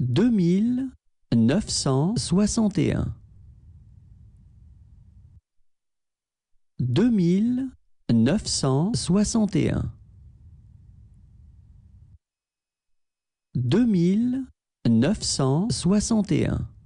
deux mille neuf cent soixante et un deux mille neuf cent soixante et un deux mille neuf cent soixante et un